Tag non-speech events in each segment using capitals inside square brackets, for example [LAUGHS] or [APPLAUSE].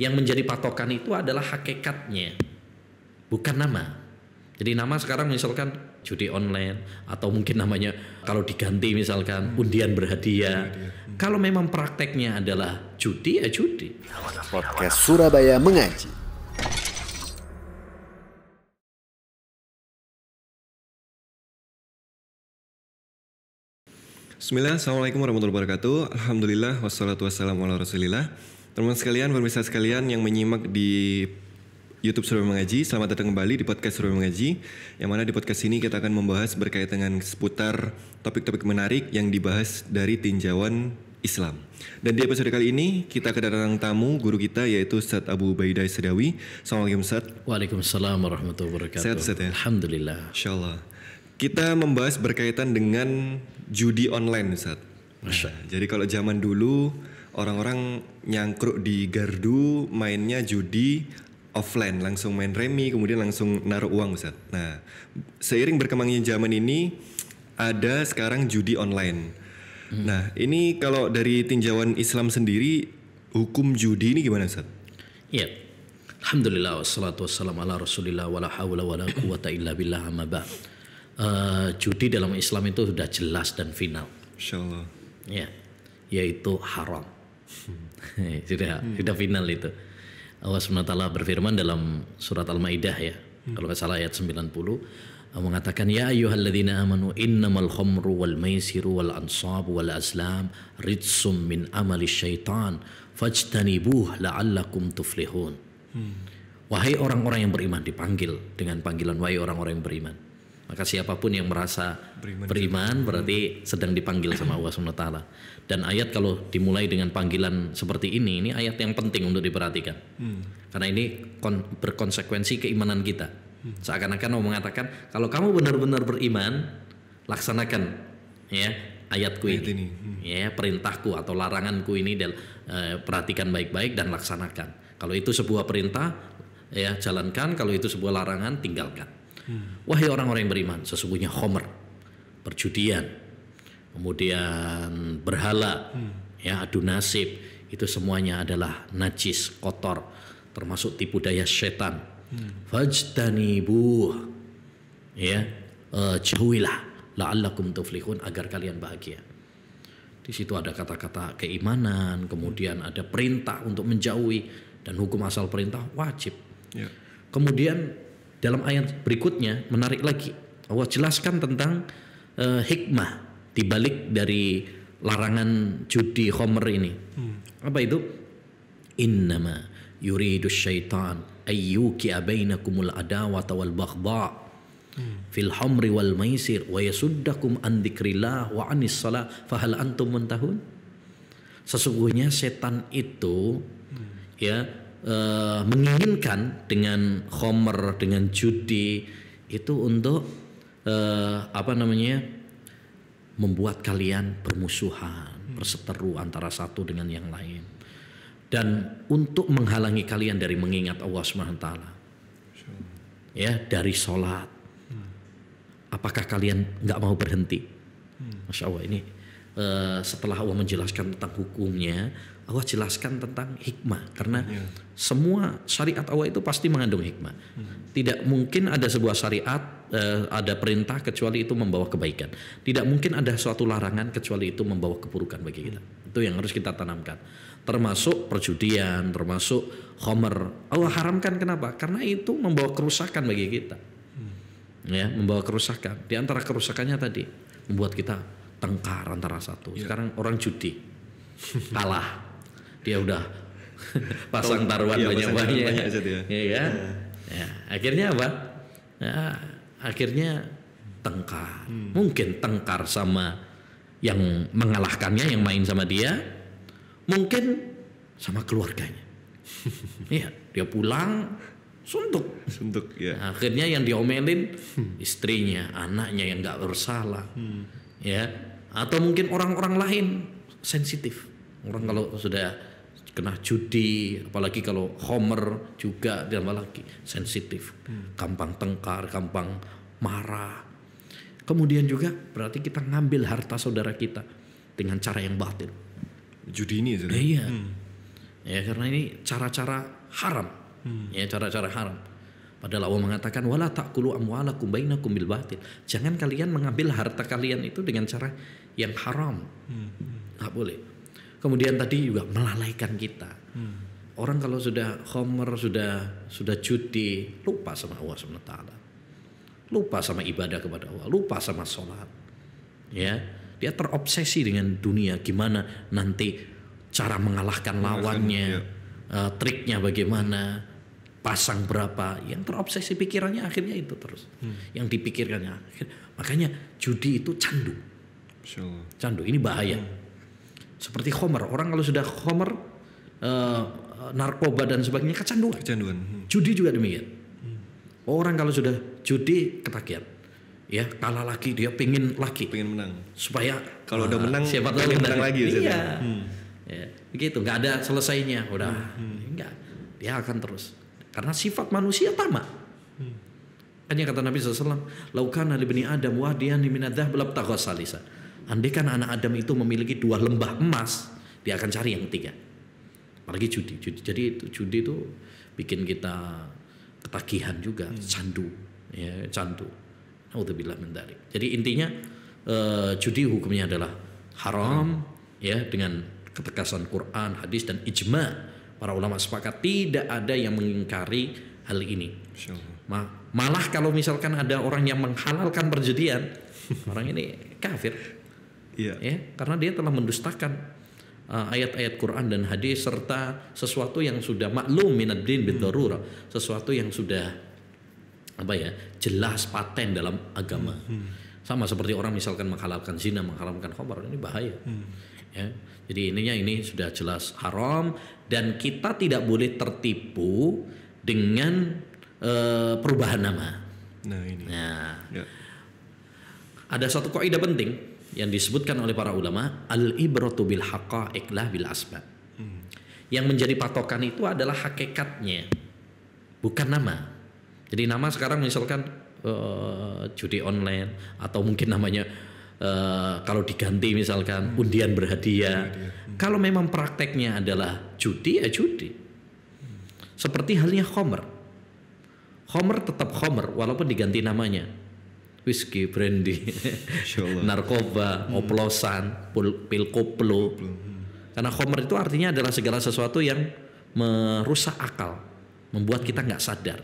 Yang menjadi patokan itu adalah hakikatnya, bukan nama. Jadi nama sekarang misalkan judi online atau mungkin namanya kalau diganti misalkan hmm. undian berhadiah. Hmm. Kalau memang prakteknya adalah judi ya judi. Podcast Surabaya mengaji. Bismillah, Assalamualaikum warahmatullahi wabarakatuh Alhamdulillah, wassalatu wassalamu ala rasulillah Teman teman sekalian, pemirsa sekalian yang menyimak di YouTube Surabaya Mengaji, selamat datang kembali di podcast Surabaya Mengaji. Yang mana di podcast ini kita akan membahas berkaitan dengan seputar topik-topik menarik yang dibahas dari tinjauan Islam. Dan di episode kali ini kita kedatangan tamu guru kita yaitu Ustaz Abu Ubaidah Sedawi. Assalamualaikum Ustaz. Waalaikumsalam warahmatullahi wabarakatuh. Sehat Ustaz ya? Alhamdulillah. Insyaallah. Kita membahas berkaitan dengan judi online Ustaz. Masya. Nah, jadi kalau zaman dulu orang-orang nyangkruk di gardu mainnya judi offline langsung main remi kemudian langsung naruh uang Ustaz. Nah, seiring berkembangnya zaman ini ada sekarang judi online. Hmm. Nah, ini kalau dari tinjauan Islam sendiri hukum judi ini gimana Ustaz? Iya. Alhamdulillah wassalatu wassalamu ala Rasulillah wala haula wala quwata illa billah amma ba. Uh, eh, judi dalam Islam itu sudah jelas dan final. Insyaallah. Ya, yaitu haram. Hmm. [LAUGHS] Eh, sudah hmm. sudah final itu. Allah SWT berfirman dalam surat Al-Maidah ya. Hmm. Kalau nggak salah ayat 90 mengatakan ya ayyuhalladzina amanu innamal khamru wal maisiru wal ansabu wal azlam ritsum min amali syaitan fajtanibuh la'allakum tuflihun. Hmm. Wahai orang-orang yang beriman dipanggil dengan panggilan wahai orang-orang yang beriman. Maka siapapun yang merasa beriman, beriman berarti sedang dipanggil sama Allah Subhanahu Dan ayat kalau dimulai dengan panggilan seperti ini, ini ayat yang penting untuk diperhatikan. Hmm. Karena ini berkonsekuensi keimanan kita. Hmm. Seakan-akan mau mengatakan kalau kamu benar-benar beriman, laksanakan ya ayatku ayat ini. ini. Hmm. Ya, perintahku atau laranganku ini dan eh, perhatikan baik-baik dan laksanakan. Kalau itu sebuah perintah, ya jalankan, kalau itu sebuah larangan tinggalkan. Wahai orang-orang yang beriman, sesungguhnya homer, perjudian, kemudian berhala, hmm. ya adu nasib, itu semuanya adalah najis, kotor, termasuk tipu daya setan. Hmm. Fajtanibu, ya uh, jauhilah, la'allakum tuflihun agar kalian bahagia. Di situ ada kata-kata keimanan, kemudian ada perintah untuk menjauhi dan hukum asal perintah wajib. Ya. Kemudian dalam ayat berikutnya menarik lagi. Allah jelaskan tentang uh, hikmah dibalik dari larangan judi homer ini. Hmm. Apa itu? Innama yuridu syaitan ayyuki abainakumul adawata wal bakhba hmm. fil homri wal maisir wa yasuddakum an dzikrillah wa anis salah fahal antum muntahun sesungguhnya setan itu hmm. ya uh, menginginkan dengan homer dengan judi itu untuk uh, apa namanya membuat kalian bermusuhan hmm. berseteru antara satu dengan yang lain dan untuk menghalangi kalian dari mengingat Allah Subhanahu Taala ya dari sholat hmm. apakah kalian nggak mau berhenti hmm. masya Allah ini Eh, setelah Allah menjelaskan tentang hukumnya, Allah jelaskan tentang hikmah karena ya. semua syariat Allah itu pasti mengandung hikmah. Hmm. Tidak mungkin ada sebuah syariat eh, ada perintah kecuali itu membawa kebaikan. Tidak mungkin ada suatu larangan kecuali itu membawa keburukan bagi kita. Hmm. Itu yang harus kita tanamkan. Termasuk perjudian, termasuk homer. Allah haramkan kenapa? Karena itu membawa kerusakan bagi kita. Hmm. Ya, membawa kerusakan. Di antara kerusakannya tadi membuat kita tengkar antara satu. Yeah. Sekarang orang judi [LAUGHS] kalah, dia udah [LAUGHS] pasang taruhan iya, banyak-banyak, iya, banyak, ya kan? Iya. Ya, akhirnya apa? Ya, akhirnya tengkar. Hmm. Mungkin tengkar sama yang mengalahkannya, yang main sama dia, mungkin sama keluarganya. [LAUGHS] Iya, dia pulang suntuk. Suntuk ya. Nah, akhirnya yang diomelin hmm. istrinya, anaknya yang nggak bersalah. Hmm. Ya, atau mungkin orang-orang lain sensitif orang kalau sudah kena judi apalagi kalau homer juga dan lagi sensitif gampang tengkar gampang marah kemudian juga berarti kita ngambil harta saudara kita dengan cara yang batil judi ini ya, iya hmm. ya karena ini cara-cara haram hmm. ya cara-cara haram Padahal Allah mengatakan wala takulu amwalakum bainakum bil batil. Jangan kalian mengambil harta kalian itu dengan cara yang haram. Hmm, hmm. Nggak boleh. Kemudian tadi juga melalaikan kita. Hmm. Orang kalau sudah homer sudah sudah judi lupa sama Allah SWT. Lupa sama ibadah kepada Allah, lupa sama sholat. Ya, dia terobsesi dengan dunia. Gimana nanti cara mengalahkan lawannya, ya. uh, triknya bagaimana, pasang berapa yang terobsesi pikirannya akhirnya itu terus hmm. yang dipikirkannya makanya judi itu candu Candu ini bahaya. Seperti Homer, orang kalau sudah Homer uh, narkoba dan sebagainya kecanduan. Kecanduan. Hmm. Judi juga demikian. Hmm. Orang kalau sudah judi ketakian, Ya, kalah lagi dia pingin lagi. Pengen menang. Supaya kalau udah ah, menang siapa tahu menang, menang lagi. Iya. Hmm. Ya, begitu, Gak ada selesainya. Udah, hmm, hmm. enggak. Dia akan terus. Karena sifat manusia tamak. Hmm. Hanya kata Nabi SAW, laukana libni Adam wahdian minadzah belab taghas salisa Andaikan anak Adam itu memiliki dua lembah emas, dia akan cari yang ketiga. Apalagi judi. judi jadi itu judi itu bikin kita ketagihan juga, hmm. candu, ya, candu. Naudzubillah min dzalik. Jadi intinya eh, judi hukumnya adalah haram ya dengan ketegasan Quran, hadis dan ijma. Para ulama sepakat tidak ada yang mengingkari hal ini. Malah kalau misalkan ada orang yang menghalalkan perjudian, [LAUGHS] orang ini kafir yeah. ya karena dia telah mendustakan uh, ayat-ayat Quran dan hadis serta sesuatu yang sudah maklum minad din hmm. sesuatu yang sudah apa ya, jelas paten dalam agama. Hmm. hmm. Sama seperti orang misalkan menghalalkan zina, menghalalkan khamar, ini bahaya. Hmm. Ya. Jadi ininya ini sudah jelas haram dan kita tidak boleh tertipu dengan uh, perubahan nama. Nah, ini. Nah. Ya. Ada satu kaidah penting yang disebutkan oleh para ulama al ibratu bil haqa'iq bil asbab. Hmm. Yang menjadi patokan itu adalah hakikatnya, bukan nama. Jadi nama sekarang misalkan uh, judi online atau mungkin namanya uh, kalau diganti misalkan hmm. undian berhadiah. Hmm. Kalau memang prakteknya adalah judi ya judi. Hmm. Seperti halnya Homer. Homer tetap Homer walaupun diganti namanya whisky, brandy, [LAUGHS] narkoba, hmm. oplosan, pil koplo. Hmm. Karena homer itu artinya adalah segala sesuatu yang merusak akal, membuat kita nggak sadar.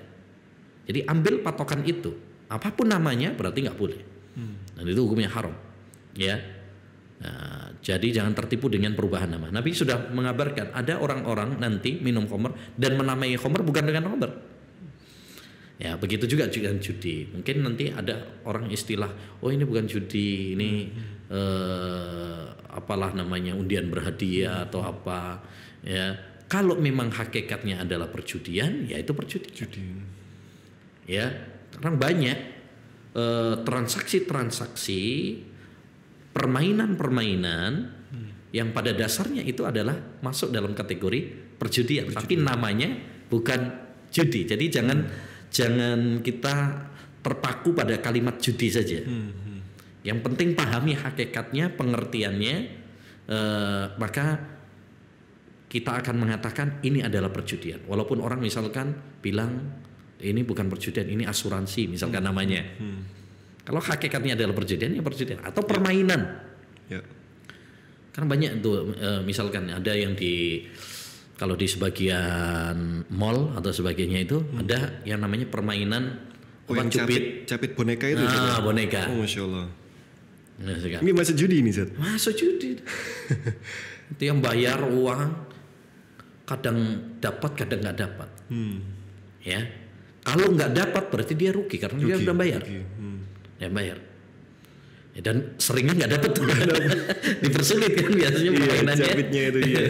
Jadi ambil patokan itu, apapun namanya berarti nggak boleh. Hmm. Dan itu hukumnya haram, ya. Nah, jadi jangan tertipu dengan perubahan nama. Nabi sudah mengabarkan ada orang-orang nanti minum komer dan menamai komer bukan dengan komer Ya, begitu juga juga judi. Mungkin nanti ada orang istilah, oh ini bukan judi, ini eh, apalah namanya undian berhadiah atau apa. Ya, kalau memang hakikatnya adalah perjudian, ya itu perjudian. judi. Ya, orang banyak transaksi eh, transaksi-transaksi, permainan-permainan hmm. yang pada dasarnya itu adalah masuk dalam kategori perjudian, perjudian. tapi namanya bukan judi. Jadi jangan hmm jangan kita terpaku pada kalimat judi saja. Hmm, hmm, Yang penting pahami hakikatnya, pengertiannya, eh, maka kita akan mengatakan ini adalah perjudian. Walaupun orang misalkan bilang ini bukan perjudian, ini asuransi misalkan hmm. namanya. Hmm. hmm. Kalau hakikatnya adalah perjudian, ya perjudian atau ya. permainan. Ya. Karena banyak tuh, eh, misalkan ada yang di kalau di sebagian mall atau sebagainya itu hmm. ada yang namanya permainan oh, apa yang capit, capit boneka itu nah, boneka oh masya allah nah, ini masuk judi ini Zat? masuk judi [LAUGHS] itu yang bayar uang kadang dapat kadang nggak dapat hmm. ya kalau nggak dapat berarti dia rugi karena rugi, dia udah bayar rugi. Hmm. dia bayar Ya, dan seringnya nggak dapet [LAUGHS] dipersulit kan biasanya iya, mainannya itu dia.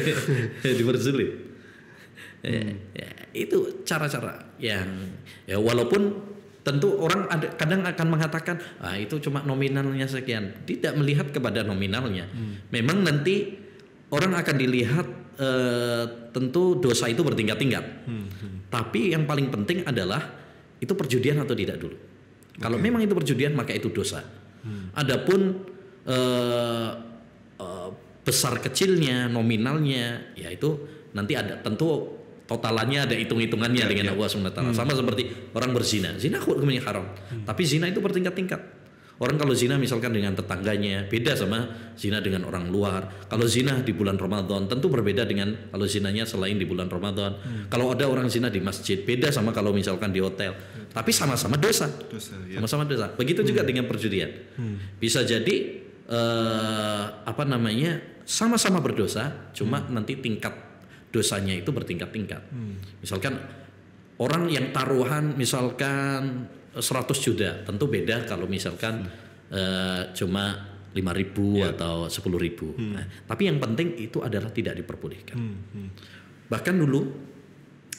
[LAUGHS] dipersulit hmm. ya, itu cara-cara yang ya walaupun tentu orang ada kadang akan mengatakan ah itu cuma nominalnya sekian tidak melihat kepada nominalnya hmm. memang nanti orang akan dilihat eh, tentu dosa itu bertingkat-tingkat hmm. hmm. tapi yang paling penting adalah itu perjudian atau tidak dulu okay. kalau memang itu perjudian maka itu dosa Hmm. Adapun uh, uh, besar kecilnya, nominalnya, ya itu nanti ada tentu totalannya ada hitung-hitungannya ya, dengan ya. Allah SWT. Hmm. Sama seperti orang berzina, zina hukumnya haram. Hmm. Tapi zina itu bertingkat-tingkat. Orang kalau zina misalkan dengan tetangganya beda sama zina dengan orang luar. Kalau zina di bulan Ramadan tentu berbeda dengan kalau zinanya selain di bulan Ramadan. Hmm. Kalau ada orang zina di masjid beda sama kalau misalkan di hotel tapi sama-sama dosa. Iya. Sama-sama dosa, ya. dosa. Begitu hmm. juga dengan perjudian. Hmm. Bisa jadi eh, apa namanya sama-sama berdosa, cuma hmm. nanti tingkat dosanya itu bertingkat-tingkat. Hmm. Misalkan orang yang taruhan misalkan 100 juta, tentu beda kalau misalkan hmm. eh, cuma lima ribu iya. atau sepuluh ribu. Hmm. Nah, tapi yang penting itu adalah tidak diperbolehkan. Hmm. Hmm. Bahkan dulu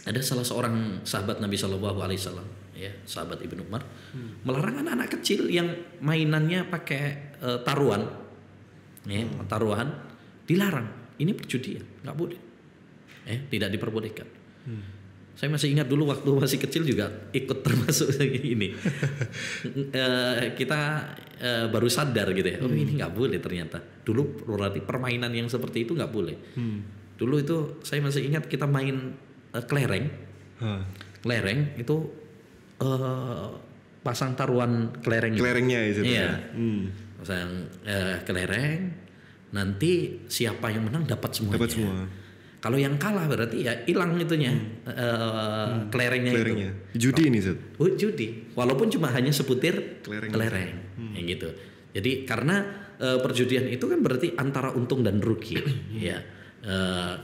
ada salah seorang sahabat Nabi Shallallahu Alaihi Wasallam ya sahabat Ibnu Umar hmm. melarang anak-anak kecil yang mainannya pakai uh, taruhan ya hmm. taruhan dilarang ini perjudian nggak boleh eh tidak diperbolehkan hmm. saya masih ingat dulu waktu masih kecil juga ikut termasuk [LAUGHS] ini e, kita e, baru sadar gitu ya oh hmm. ini nggak boleh ternyata dulu berarti permainan yang seperti itu nggak boleh hmm. dulu itu saya masih ingat kita main uh, kelereng hmm. kelereng itu uh, pasang taruhan kelerengnya. Kelerengnya itu. Iya. Ya. Hmm. Pasang uh, kelereng. Nanti siapa yang menang dapat semuanya. Dapat semua. Kalau yang kalah berarti ya hilang itunya hmm. Uh, hmm. kelerengnya, kelerengnya. itu. Judi ini oh. Zed. Oh, judi. Walaupun cuma hanya sebutir kelereng. Kelereng. Hmm. Yang gitu. Jadi karena uh, perjudian itu kan berarti antara untung dan rugi ya. Uh,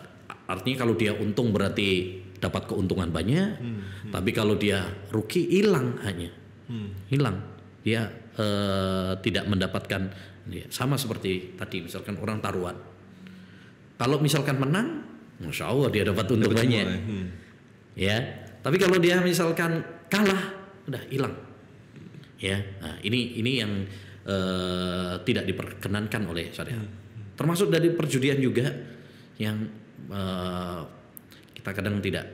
artinya kalau dia untung berarti dapat keuntungan banyak, hmm, hmm. tapi kalau dia rugi hilang hanya hmm. hilang dia eh, tidak mendapatkan ya, sama seperti tadi misalkan orang taruhan kalau misalkan menang masya allah dia dapat untung dapat banyak hmm. ya tapi kalau dia misalkan kalah udah hilang ya nah, ini ini yang eh, tidak diperkenankan oleh syariat hmm, hmm. termasuk dari perjudian juga yang eh, kita kadang tidak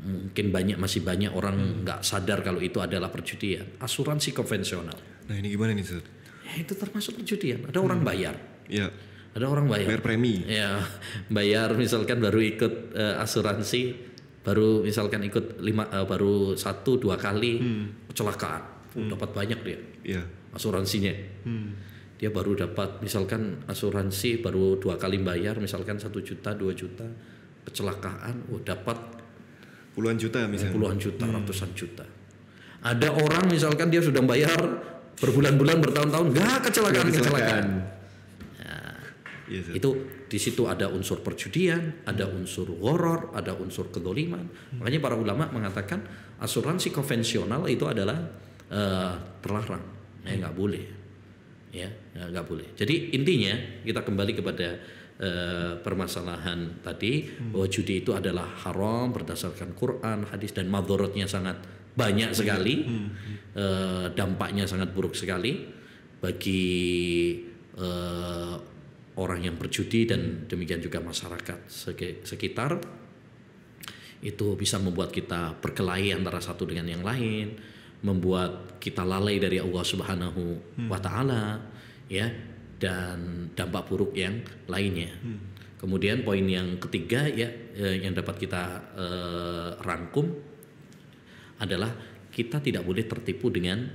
mungkin banyak masih banyak orang hmm. nggak hmm. sadar kalau itu adalah perjudian asuransi konvensional nah ini gimana nih Sir? Ya, itu termasuk perjudian ada hmm. orang bayar ya ada orang bayar bayar premi ya [LAUGHS] bayar misalkan baru ikut uh, asuransi baru misalkan ikut lima uh, baru satu dua kali hmm. kecelakaan hmm. dapat banyak dia ya. asuransinya hmm. dia baru dapat misalkan asuransi baru dua kali bayar misalkan satu juta dua juta kecelakaan oh dapat puluhan juta misalnya puluhan juta hmm. ratusan juta ada orang misalkan dia sudah bayar berbulan-bulan bertahun-tahun nggak kecelakaan kecelakaan, yes, ya. iya, itu di situ ada unsur perjudian ada unsur horor ada unsur kedoliman hmm. makanya para ulama mengatakan asuransi konvensional itu adalah uh, terlarang ya eh, boleh ya nggak boleh jadi intinya kita kembali kepada Eh, permasalahan tadi hmm. bahwa judi itu adalah haram berdasarkan Quran, hadis dan madorotnya sangat banyak sekali, hmm. hmm, hmm. Eh, dampaknya sangat buruk sekali bagi eh, orang yang berjudi dan demikian juga masyarakat sekitar itu bisa membuat kita berkelahi antara satu dengan yang lain, membuat kita lalai dari Allah Subhanahu hmm. wa taala ya dan dampak buruk yang lainnya. Hmm. Kemudian poin yang ketiga ya eh, yang dapat kita eh, rangkum adalah kita tidak boleh tertipu dengan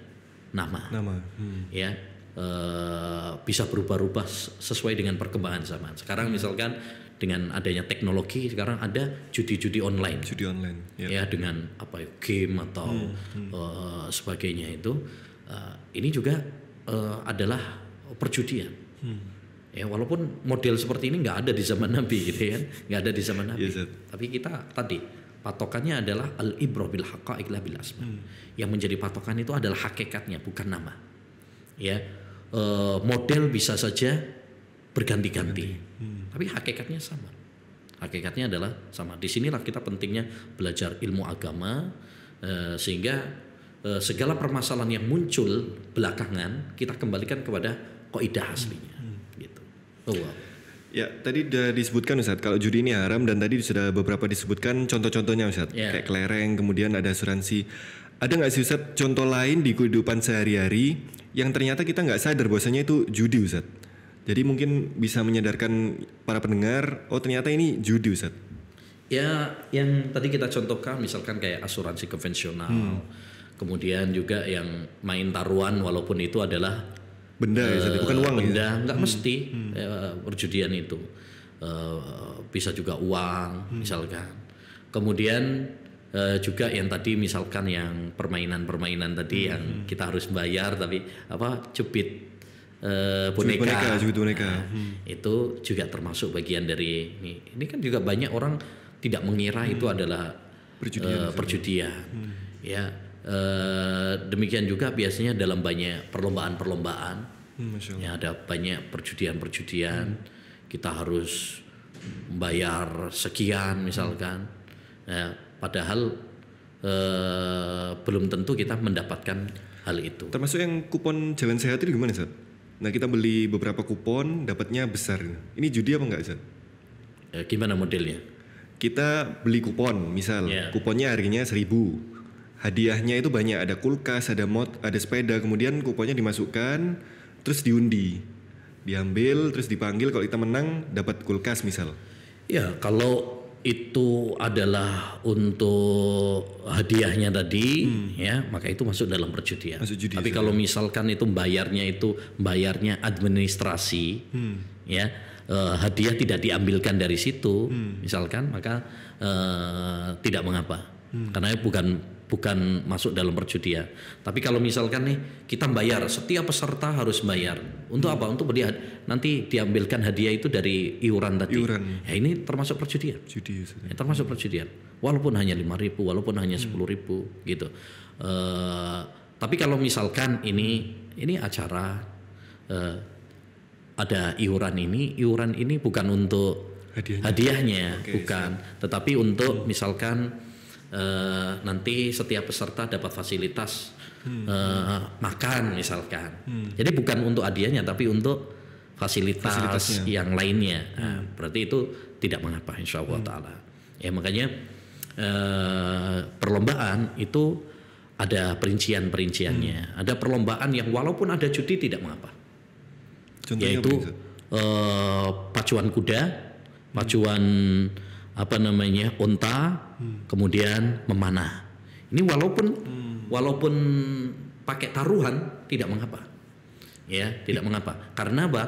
nama. Nama. Hmm. Ya. Eh, bisa berubah-ubah sesuai dengan perkembangan zaman. Sekarang hmm. misalkan dengan adanya teknologi sekarang ada judi-judi online. Judi online. Yep. Ya. ya dengan apa ya, game atau hmm. Hmm. Uh, sebagainya itu uh, ini juga uh, adalah perjudian. Hmm. Ya walaupun model seperti ini nggak ada di zaman [LAUGHS] Nabi gitu ya, nggak ada di zaman Nabi. Yes, Tapi kita tadi patokannya adalah al ibro bil haka, bil asma. Hmm. Yang menjadi patokan itu adalah hakikatnya bukan nama. Ya. E, model bisa saja berganti-ganti. Hmm. Tapi hakikatnya sama. Hakikatnya adalah sama. Disinilah kita pentingnya belajar ilmu agama e, sehingga e, segala permasalahan yang muncul belakangan kita kembalikan kepada koidah aslinya hmm. gitu. Allah. Ya, tadi sudah disebutkan Ustaz, kalau judi ini haram dan tadi sudah beberapa disebutkan contoh-contohnya Ustaz. Yeah. Kayak kelereng, kemudian ada asuransi. Ada nggak sih Ustaz contoh lain di kehidupan sehari-hari yang ternyata kita nggak sadar bahwasanya itu judi Ustaz? Jadi mungkin bisa menyadarkan para pendengar, oh ternyata ini judi Ustaz. Ya, yang tadi kita contohkan misalkan kayak asuransi konvensional. Hmm. Kemudian juga yang main taruhan walaupun itu adalah benda ya, bukan uang benda ya? nggak hmm. mesti hmm. Uh, perjudian itu uh, bisa juga uang hmm. misalkan kemudian uh, juga yang tadi misalkan yang permainan-permainan tadi hmm. yang hmm. kita harus bayar tapi apa cepit Uh, boneka, boneka, boneka. Nah, hmm. itu juga termasuk bagian dari ini. Ini kan juga banyak orang tidak mengira hmm. itu adalah perjudian, uh, perjudian. Hmm. ya E, demikian juga biasanya dalam banyak perlombaan-perlombaan, hmm, ya ada banyak perjudian-perjudian, hmm. kita harus bayar sekian misalkan, hmm. ya, padahal e, belum tentu kita mendapatkan hal itu. Termasuk yang kupon jalan sehat itu gimana, Zat? Nah kita beli beberapa kupon, dapatnya besar. Gitu. Ini judi apa enggak, Zat? Eh, gimana modelnya? Kita beli kupon, misal yeah. kuponnya harganya seribu hadiahnya itu banyak ada kulkas ada mod ada sepeda kemudian kuponnya dimasukkan terus diundi diambil terus dipanggil kalau kita menang dapat kulkas misal ya kalau itu adalah untuk hadiahnya tadi hmm. ya maka itu masuk dalam perjudian. Masuk judi, Tapi kalau misalkan itu bayarnya itu bayarnya administrasi hmm. ya eh, hadiah tidak diambilkan dari situ hmm. misalkan maka eh, tidak mengapa hmm. karena bukan bukan masuk dalam perjudian. Tapi kalau misalkan nih kita bayar, setiap peserta harus bayar. Untuk hmm. apa? Untuk dia nanti diambilkan hadiah itu dari iuran tadi. Iuran. Ya ini termasuk perjudian. Judi, ya, termasuk perjudian. Walaupun hanya lima ribu, walaupun hanya hmm. sepuluh hmm. ribu gitu. Uh, tapi kalau misalkan ini ini acara uh, ada iuran ini, iuran ini bukan untuk hadiahnya, hadiahnya okay, bukan, so. tetapi untuk misalkan uh, nanti setiap peserta dapat fasilitas hmm. uh, makan misalkan. Hmm. Jadi bukan untuk hadiahnya tapi untuk fasilitas yang lainnya. Hmm. Nah, berarti itu tidak mengapa insya Allah hmm. taala. Ya makanya uh, perlombaan itu ada perincian-perinciannya. Hmm. Ada perlombaan yang walaupun ada judi tidak mengapa. Contohnya yaitu uh, pacuan kuda, pacuan hmm apa namanya unta hmm. kemudian memanah ini walaupun hmm. walaupun pakai taruhan tidak mengapa ya tidak mengapa karena apa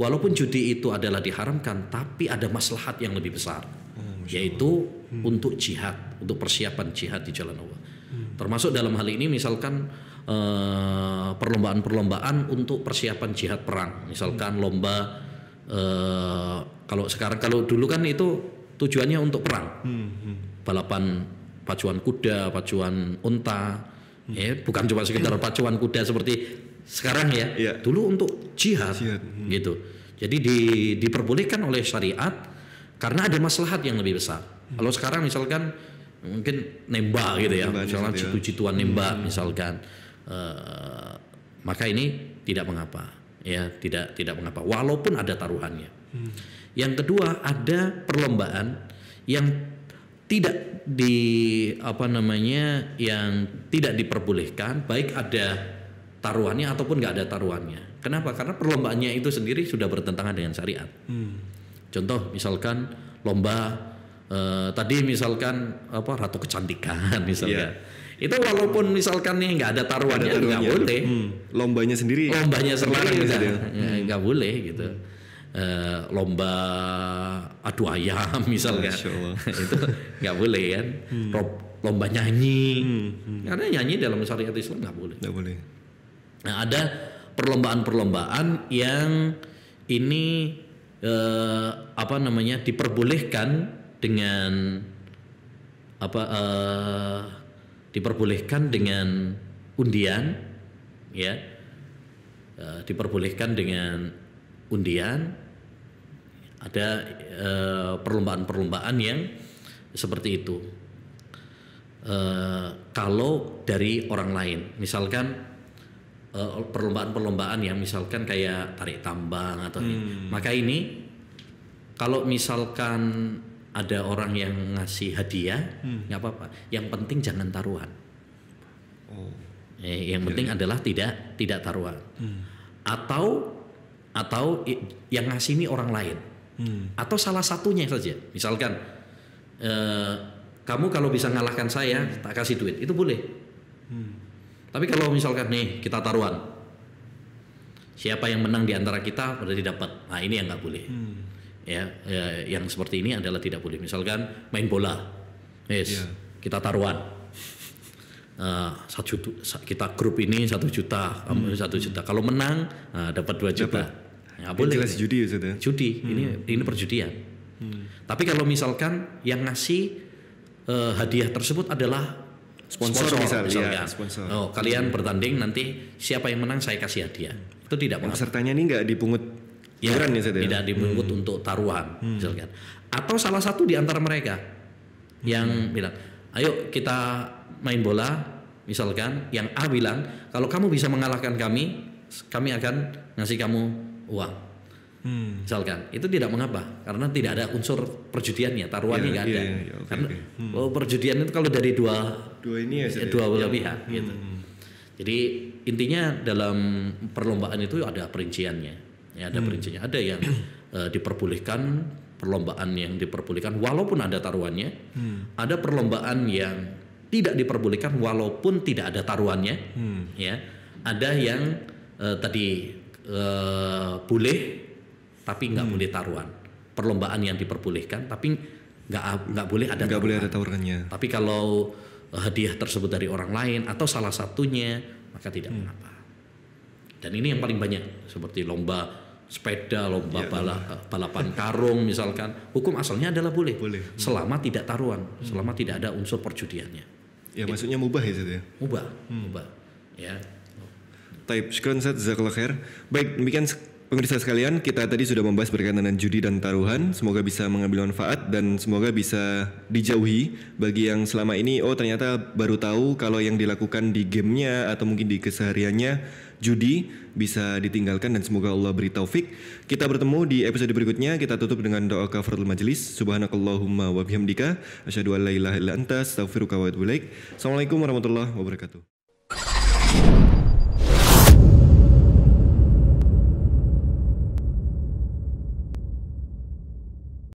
walaupun judi itu adalah diharamkan tapi ada maslahat yang lebih besar oh, yaitu hmm. untuk jihad untuk persiapan jihad di jalan Allah hmm. termasuk dalam hal ini misalkan perlombaan eh, perlombaan-perlombaan untuk persiapan jihad perang misalkan hmm. lomba uh, kalau sekarang kalau dulu kan itu tujuannya untuk perang hmm, hmm. balapan pacuan kuda pacuan unta hmm. ya bukan cuma sekedar [LAUGHS] pacuan kuda seperti sekarang ya yeah. dulu untuk jihad, jihad. Hmm. gitu jadi di, diperbolehkan oleh syariat karena ada maslahat yang lebih besar hmm. kalau sekarang misalkan mungkin nembak gitu ya nembak misalnya jitu-jituan nembak hmm. misalkan uh, maka ini tidak mengapa ya tidak tidak mengapa walaupun ada taruhannya yang kedua ada perlombaan yang tidak di apa namanya yang tidak diperbolehkan baik ada taruhannya ataupun nggak ada taruhannya. Kenapa? Karena perlombaannya itu sendiri sudah bertentangan dengan syariat. Hmm. Contoh misalkan lomba uh, tadi misalkan apa ratu kecantikan misalnya. Yeah itu walaupun misalkan nih nggak ada taruhannya nggak boleh hmm. lombanya sendiri lombanya sendiri ya, nggak hmm. boleh gitu hmm. Eh, lomba adu ayam [LAUGHS] misalnya [LAUGHS] itu nggak boleh kan hmm. lomba nyanyi hmm. Hmm. karena nyanyi dalam syariat Islam nggak boleh nggak boleh nah ada perlombaan-perlombaan yang ini eh, apa namanya diperbolehkan dengan apa eh, diperbolehkan dengan undian ya eh, diperbolehkan dengan undian, ada eh, perlombaan-perlombaan yang seperti itu. Eh, kalau dari orang lain, misalkan eh, perlombaan-perlombaan yang misalkan kayak tarik tambang atau hmm. ini, maka ini kalau misalkan ada orang yang ngasih hadiah, hmm. nggak hmm. apa-apa. Yang penting jangan taruhan. Oh. Eh, yang penting iya, iya. adalah tidak tidak taruhan. Hmm. Atau atau yang ngasih ini orang lain hmm. atau salah satunya saja misalkan uh, kamu kalau bisa ngalahkan saya tak kasih duit itu boleh hmm. tapi kalau misalkan nih kita taruhan siapa yang menang di antara kita berarti dapat nah ini yang nggak boleh hmm. ya, ya yang seperti ini adalah tidak boleh misalkan main bola yes yeah. kita taruhan uh, satu kita grup ini satu juta kamu hmm. satu juta kalau menang uh, dapat dua juta dapat. Ya, boleh jelas judi ya judi hmm. ini ini perjudian hmm. tapi kalau misalkan yang ngasih uh, hadiah tersebut adalah sponsor, sponsor misal, ya, iya, sponsor. oh kalian hmm. bertanding nanti siapa yang menang saya kasih hadiah itu tidak yang pesertanya ini nggak dipungut ya, ya sudah. Ya? tidak dipungut hmm. untuk taruhan hmm. misalkan atau salah satu di antara mereka yang hmm. bilang ayo kita main bola misalkan yang A bilang kalau kamu bisa mengalahkan kami kami akan ngasih kamu uang hmm. misalkan itu tidak mengapa karena tidak ada unsur perjudiannya taruhannya iya, nggak yeah, gak ada yeah, yeah, okay, karena okay. Hmm. Oh, perjudian itu kalau dari dua dua ini ya, ya? dua belah iya. pihak hmm. gitu jadi intinya dalam perlombaan itu ada perinciannya ya ada hmm. perinciannya ada yang uh, [CLEARS THROAT] diperbolehkan perlombaan yang diperbolehkan walaupun ada taruhannya hmm. ada perlombaan yang tidak diperbolehkan walaupun tidak ada taruhannya hmm. ya ada yang uh, tadi uh, boleh tapi nggak hmm. boleh taruhan perlombaan yang diperbolehkan tapi nggak nggak boleh ada nggak boleh ada taruhannya tapi kalau eh, hadiah tersebut dari orang lain atau salah satunya maka tidak hmm. mengapa dan ini yang paling banyak seperti lomba sepeda, lomba ya, bala, balapan karung misalkan, hukum asalnya adalah boleh, boleh. Hmm. selama tidak taruhan, hmm. selama tidak ada unsur perjudiannya. Ya gitu. maksudnya mubah ya Zat ya? Mubah, hmm. mubah. Ya. Taib, sekian Zat, jazakallah Baik, demikian Pemirsa sekalian, kita tadi sudah membahas berkaitan dengan judi dan taruhan. Semoga bisa mengambil manfaat dan semoga bisa dijauhi bagi yang selama ini, oh ternyata baru tahu kalau yang dilakukan di gamenya atau mungkin di kesehariannya judi bisa ditinggalkan dan semoga Allah beri taufik. Kita bertemu di episode berikutnya. Kita tutup dengan doa kafaratul majelis. Subhanakallahumma wa bihamdika asyhadu an la ilaha illa anta astaghfiruka wa atubu ilaik. Assalamualaikum warahmatullahi wabarakatuh.